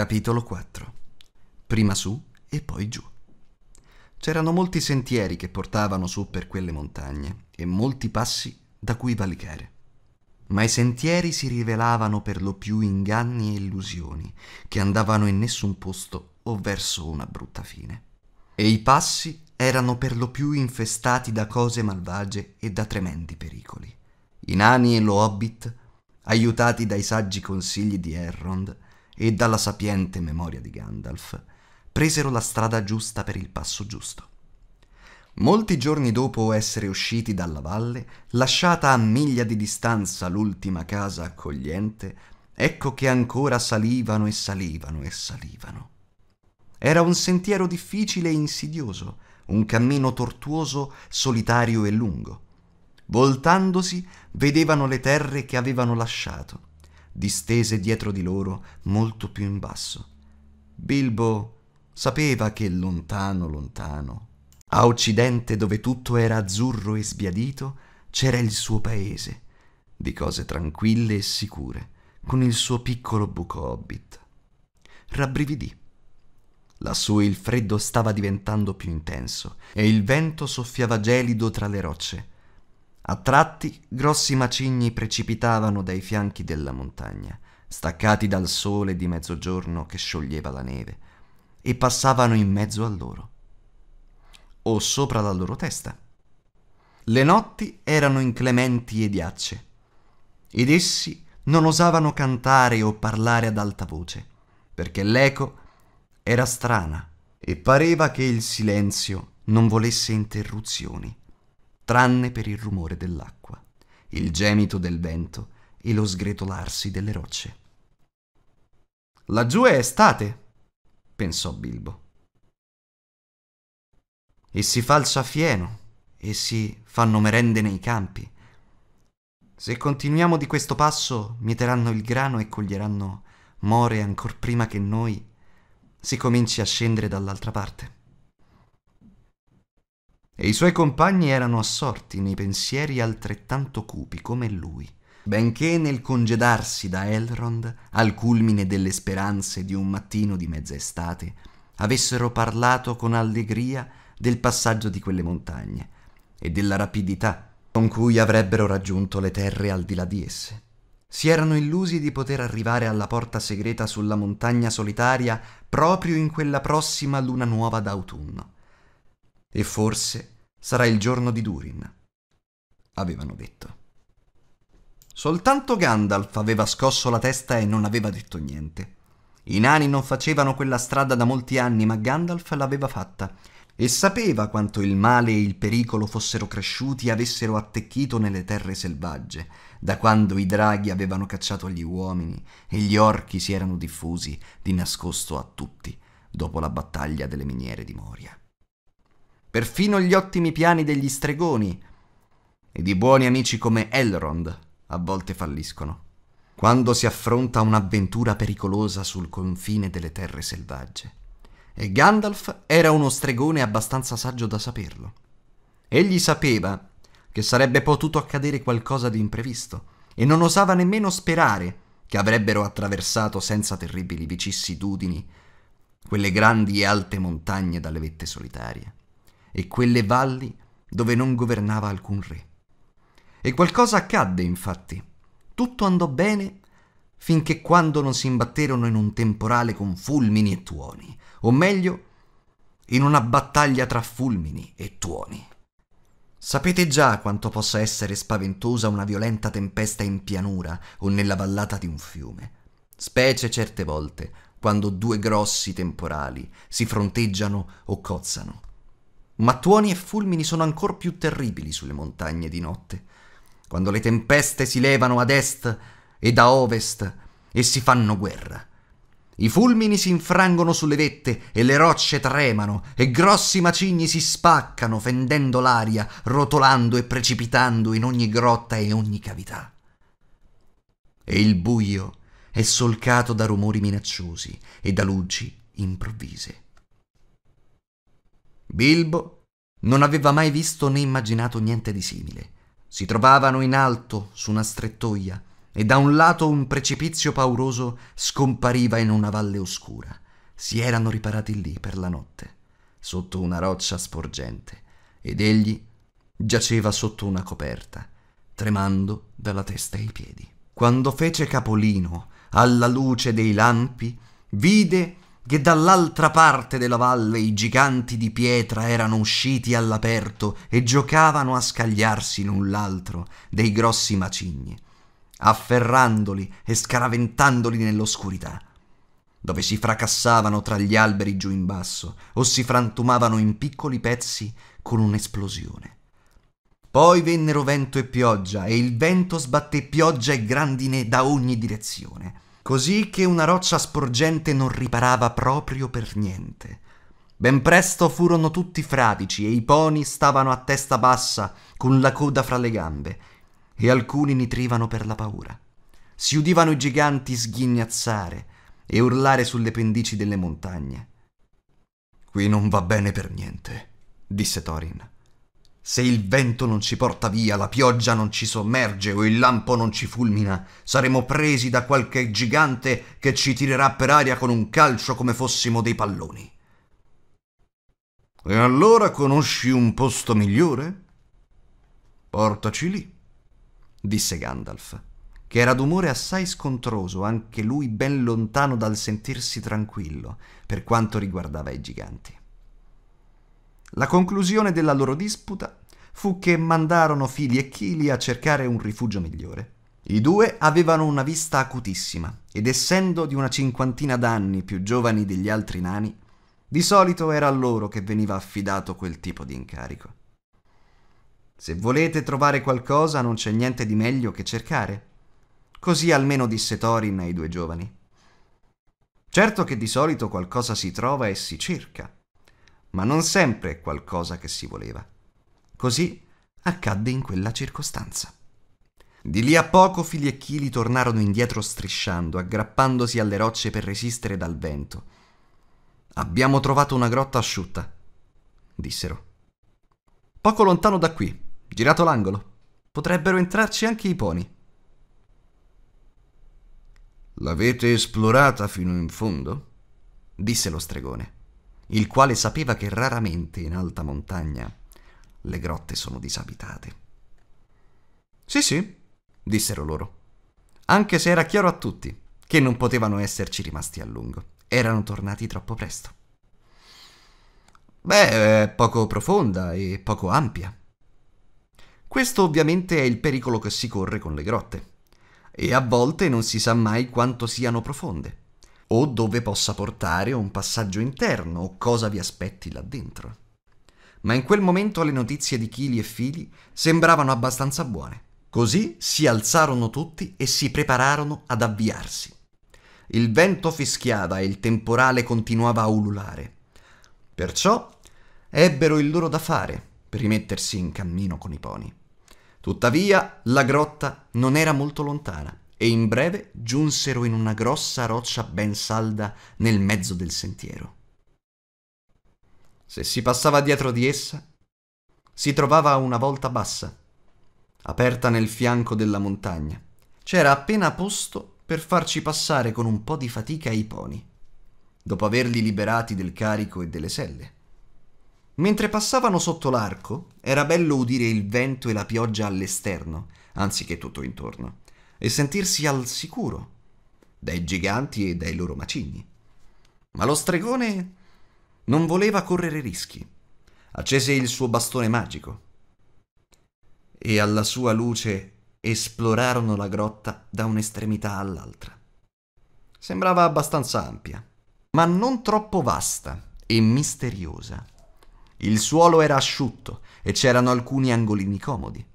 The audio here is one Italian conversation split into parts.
Capitolo 4 Prima su e poi giù. C'erano molti sentieri che portavano su per quelle montagne e molti passi da cui valicare. Ma i sentieri si rivelavano per lo più inganni e illusioni che andavano in nessun posto o verso una brutta fine. E i passi erano per lo più infestati da cose malvagie e da tremendi pericoli. I nani e lo hobbit, aiutati dai saggi consigli di Errond, e dalla sapiente memoria di Gandalf, presero la strada giusta per il passo giusto. Molti giorni dopo essere usciti dalla valle, lasciata a miglia di distanza l'ultima casa accogliente, ecco che ancora salivano e salivano e salivano. Era un sentiero difficile e insidioso, un cammino tortuoso, solitario e lungo. Voltandosi, vedevano le terre che avevano lasciato distese dietro di loro molto più in basso. Bilbo sapeva che lontano, lontano, a occidente dove tutto era azzurro e sbiadito, c'era il suo paese, di cose tranquille e sicure, con il suo piccolo buco hobbit. Rabbrividì. Lassù il freddo stava diventando più intenso e il vento soffiava gelido tra le rocce. A tratti grossi macigni precipitavano dai fianchi della montagna, staccati dal sole di mezzogiorno che scioglieva la neve, e passavano in mezzo a loro, o sopra la loro testa. Le notti erano inclementi e diacce, ed essi non osavano cantare o parlare ad alta voce, perché l'eco era strana e pareva che il silenzio non volesse interruzioni tranne per il rumore dell'acqua, il gemito del vento e lo sgretolarsi delle rocce. Laggiù è estate, pensò Bilbo. E si fa fieno saffieno, e si fanno merende nei campi. Se continuiamo di questo passo, mieteranno il grano e coglieranno more ancor prima che noi si cominci a scendere dall'altra parte e i suoi compagni erano assorti nei pensieri altrettanto cupi come lui, benché nel congedarsi da Elrond, al culmine delle speranze di un mattino di mezza estate, avessero parlato con allegria del passaggio di quelle montagne e della rapidità con cui avrebbero raggiunto le terre al di là di esse. Si erano illusi di poter arrivare alla porta segreta sulla montagna solitaria proprio in quella prossima luna nuova d'autunno e forse sarà il giorno di Durin, avevano detto. Soltanto Gandalf aveva scosso la testa e non aveva detto niente. I nani non facevano quella strada da molti anni, ma Gandalf l'aveva fatta e sapeva quanto il male e il pericolo fossero cresciuti e avessero attecchito nelle terre selvagge, da quando i draghi avevano cacciato gli uomini e gli orchi si erano diffusi di nascosto a tutti dopo la battaglia delle miniere di Moria perfino gli ottimi piani degli stregoni e di buoni amici come Elrond a volte falliscono, quando si affronta un'avventura pericolosa sul confine delle terre selvagge. E Gandalf era uno stregone abbastanza saggio da saperlo. Egli sapeva che sarebbe potuto accadere qualcosa di imprevisto e non osava nemmeno sperare che avrebbero attraversato senza terribili vicissitudini quelle grandi e alte montagne dalle vette solitarie e quelle valli dove non governava alcun re. E qualcosa accadde, infatti. Tutto andò bene finché quando non si imbatterono in un temporale con fulmini e tuoni, o meglio, in una battaglia tra fulmini e tuoni. Sapete già quanto possa essere spaventosa una violenta tempesta in pianura o nella vallata di un fiume, specie certe volte quando due grossi temporali si fronteggiano o cozzano ma tuoni e fulmini sono ancora più terribili sulle montagne di notte, quando le tempeste si levano ad est e da ovest e si fanno guerra. I fulmini si infrangono sulle vette e le rocce tremano e grossi macigni si spaccano fendendo l'aria, rotolando e precipitando in ogni grotta e ogni cavità. E il buio è solcato da rumori minacciosi e da luci improvvise. Bilbo non aveva mai visto né immaginato niente di simile. Si trovavano in alto su una strettoia e da un lato un precipizio pauroso scompariva in una valle oscura. Si erano riparati lì per la notte, sotto una roccia sporgente, ed egli giaceva sotto una coperta, tremando dalla testa ai piedi. Quando fece capolino alla luce dei lampi, vide che dall'altra parte della valle i giganti di pietra erano usciti all'aperto e giocavano a scagliarsi l'un l'altro dei grossi macigni, afferrandoli e scaraventandoli nell'oscurità, dove si fracassavano tra gli alberi giù in basso o si frantumavano in piccoli pezzi con un'esplosione. Poi vennero vento e pioggia, e il vento sbatté pioggia e grandine da ogni direzione così che una roccia sporgente non riparava proprio per niente. Ben presto furono tutti fradici e i poni stavano a testa bassa, con la coda fra le gambe, e alcuni nitrivano per la paura. Si udivano i giganti sghignazzare e urlare sulle pendici delle montagne. Qui non va bene per niente, disse Thorin. Se il vento non ci porta via, la pioggia non ci sommerge o il lampo non ci fulmina, saremo presi da qualche gigante che ci tirerà per aria con un calcio come fossimo dei palloni. E allora conosci un posto migliore? Portaci lì, disse Gandalf, che era d'umore assai scontroso, anche lui ben lontano dal sentirsi tranquillo per quanto riguardava i giganti. La conclusione della loro disputa fu che mandarono Fili e Chili a cercare un rifugio migliore. I due avevano una vista acutissima ed essendo di una cinquantina d'anni più giovani degli altri nani, di solito era a loro che veniva affidato quel tipo di incarico. Se volete trovare qualcosa non c'è niente di meglio che cercare. Così almeno disse Thorin ai due giovani. Certo che di solito qualcosa si trova e si cerca, ma non sempre qualcosa che si voleva. Così accadde in quella circostanza. Di lì a poco Fili e Chili tornarono indietro strisciando, aggrappandosi alle rocce per resistere dal vento. Abbiamo trovato una grotta asciutta, dissero. Poco lontano da qui, girato l'angolo, potrebbero entrarci anche i poni. L'avete esplorata fino in fondo? disse lo stregone il quale sapeva che raramente in alta montagna le grotte sono disabitate. Sì, sì, dissero loro, anche se era chiaro a tutti che non potevano esserci rimasti a lungo, erano tornati troppo presto. Beh, è poco profonda e poco ampia. Questo ovviamente è il pericolo che si corre con le grotte, e a volte non si sa mai quanto siano profonde o dove possa portare un passaggio interno o cosa vi aspetti là dentro. Ma in quel momento le notizie di Chili e Fili sembravano abbastanza buone. Così si alzarono tutti e si prepararono ad avviarsi. Il vento fischiava e il temporale continuava a ululare. Perciò ebbero il loro da fare per rimettersi in cammino con i poni. Tuttavia la grotta non era molto lontana e in breve giunsero in una grossa roccia ben salda nel mezzo del sentiero. Se si passava dietro di essa, si trovava una volta bassa, aperta nel fianco della montagna. C'era appena posto per farci passare con un po' di fatica i poni, dopo averli liberati del carico e delle selle. Mentre passavano sotto l'arco, era bello udire il vento e la pioggia all'esterno, anziché tutto intorno e sentirsi al sicuro dai giganti e dai loro macigni. Ma lo stregone non voleva correre rischi. Accese il suo bastone magico e alla sua luce esplorarono la grotta da un'estremità all'altra. Sembrava abbastanza ampia, ma non troppo vasta e misteriosa. Il suolo era asciutto e c'erano alcuni angolini comodi.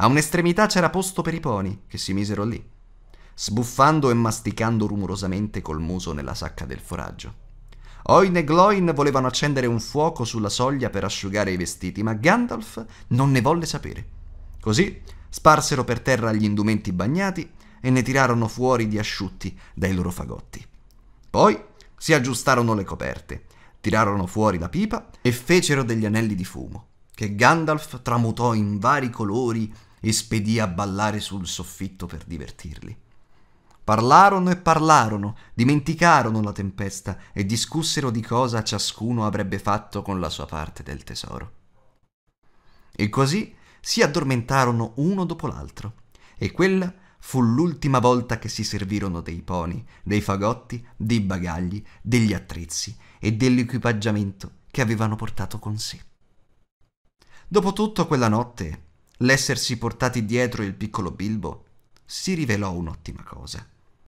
A un'estremità c'era posto per i poni, che si misero lì, sbuffando e masticando rumorosamente col muso nella sacca del foraggio. Oin e Gloin volevano accendere un fuoco sulla soglia per asciugare i vestiti, ma Gandalf non ne volle sapere. Così sparsero per terra gli indumenti bagnati e ne tirarono fuori di asciutti dai loro fagotti. Poi si aggiustarono le coperte, tirarono fuori la pipa e fecero degli anelli di fumo, che Gandalf tramutò in vari colori e spedì a ballare sul soffitto per divertirli. Parlarono e parlarono, dimenticarono la tempesta e discussero di cosa ciascuno avrebbe fatto con la sua parte del tesoro. E così si addormentarono uno dopo l'altro, e quella fu l'ultima volta che si servirono dei poni, dei fagotti, dei bagagli, degli attrezzi e dell'equipaggiamento che avevano portato con sé. Dopotutto quella notte l'essersi portati dietro il piccolo Bilbo si rivelò un'ottima cosa.